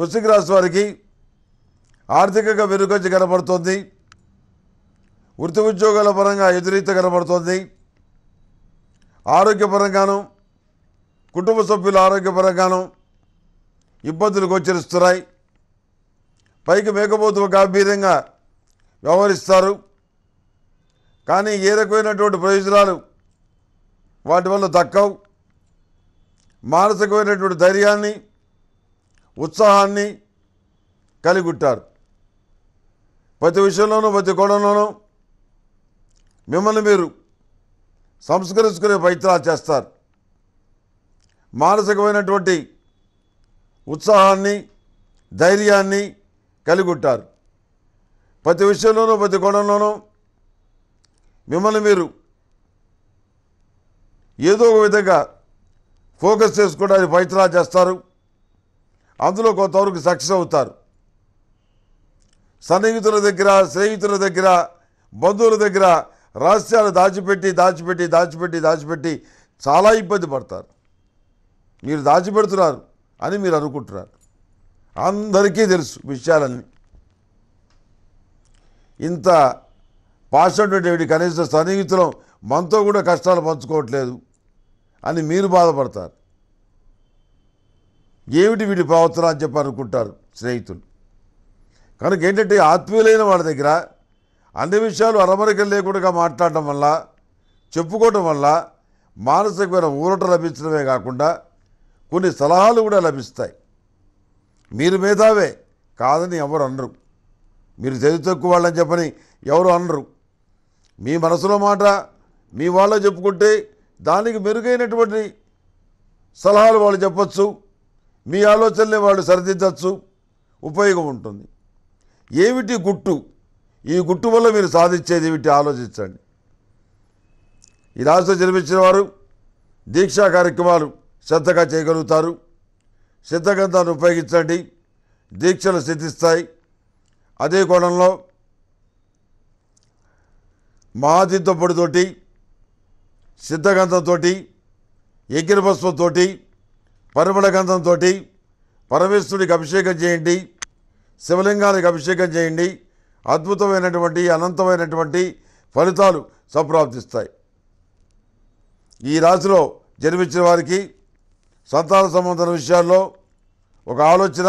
వృశ్చిక రాశి వారికి ఆర్థికంగా వెనుకొచ్చి కనబడుతుంది వృత్తి ఉద్యోగాల పరంగా ఎదురీత కనబడుతుంది ఆరోగ్యపరంగాను కుటుంబ సభ్యుల ఆరోగ్యపరంగాను ఇబ్బందులు గోచరిస్తున్నాయి పైకి మేకపోతు గాంభీర్యంగా వ్యవహరిస్తారు కానీ ఏ రకమైనటువంటి ప్రయోజనాలు వాటి వల్ల దక్కవు మానసికమైనటువంటి ధైర్యాన్ని ఉత్సాహాన్ని కలిగుట్టారు ప్రతి విషయంలోనూ ప్రతి కోణంలోనూ మిమ్మల్ని మీరు సంస్కరించుకునే ప్రయత్నాలు చేస్తారు మానసికమైనటువంటి ఉత్సాహాన్ని ధైర్యాన్ని కలిగుంటారు ప్రతి విషయంలోనూ ప్రతి కోణంలోనూ మిమ్మల్ని మీరు ఏదో ఒక విధంగా ఫోకస్ చేసుకోవడానికి ప్రయత్నాలు చేస్తారు అందులో కొంతవరకు సక్సెస్ అవుతారు సన్నిహితుల దగ్గర స్నేహితుల దగ్గర బంధువుల దగ్గర రహస్యాలు దాచిపెట్టి దాచిపెట్టి దాచిపెట్టి దాచిపెట్టి చాలా ఇబ్బంది పడతారు మీరు దాచిపెడుతున్నారు అని మీరు అనుకుంటున్నారు అందరికీ తెలుసు విషయాలన్నీ ఇంత పాషటువంటి కనీసం సన్నిహితులం మనతో కూడా కష్టాలు పంచుకోవట్లేదు అని మీరు బాధపడతారు ఏమిటి వీడి ప్రవర్తన అని చెప్పి అనుకుంటారు స్నేహితులు కనుక ఏంటంటే ఆత్మీయులైన వాళ్ళ దగ్గర అన్ని విషయాలు అరమరికలు లేకుండా మాట్లాడటం వల్ల చెప్పుకోవటం వల్ల మానసికమైన ఊరట లభించడమే కాకుండా కొన్ని సలహాలు కూడా లభిస్తాయి మీరు మేధావే కాదని ఎవరు అనరు మీరు చదువు తక్కువ వాళ్ళని చెప్పని ఎవరు అనరు మీ మనసులో మాట మీ వాళ్ళ చెప్పుకుంటే దానికి మెరుగైనటువంటి సలహాలు వాళ్ళు చెప్పచ్చు మీ ఆలోచనలే వాళ్ళు సరిదిద్దచ్చు ఉపయోగం ఉంటుంది ఏమిటి గుట్టు ఈ గుట్టు వల్ల మీరు సాధించేది ఏమిటి ఆలోచించండి ఈ రాష్ట్రం జన్మించిన వారు దీక్షా కార్యక్రమాలు శ్రద్ధగా చేయగలుగుతారు సిద్ధగంధాన్ని ఉపయోగించండి దీక్షలు సిద్ధిస్తాయి అదే కోణంలో పొడితోటి సిద్ధగంధంతో ఎగ్గిరభస్వంతో పరిమళ గంధంతో పరమేశ్వరుడికి అభిషేకం చేయండి శివలింగానికి అభిషేకం చేయండి అద్భుతమైనటువంటి అనంతమైనటువంటి ఫలితాలు సంప్రాప్తిస్తాయి ఈ రాశిలో జన్మించిన వారికి సంతాన సంబంధం విషయాల్లో ఒక ఆలోచన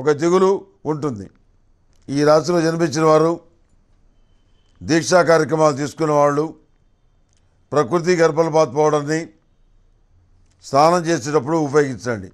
ఒక దిగులు ఉంటుంది ఈ రాశిలో జన్మించిన వారు దీక్షా కార్యక్రమాలు తీసుకున్న వాళ్ళు ప్రకృతి గర్భలు పాతపోవడాన్ని స్నానం చేసేటప్పుడు ఉపయోగించండి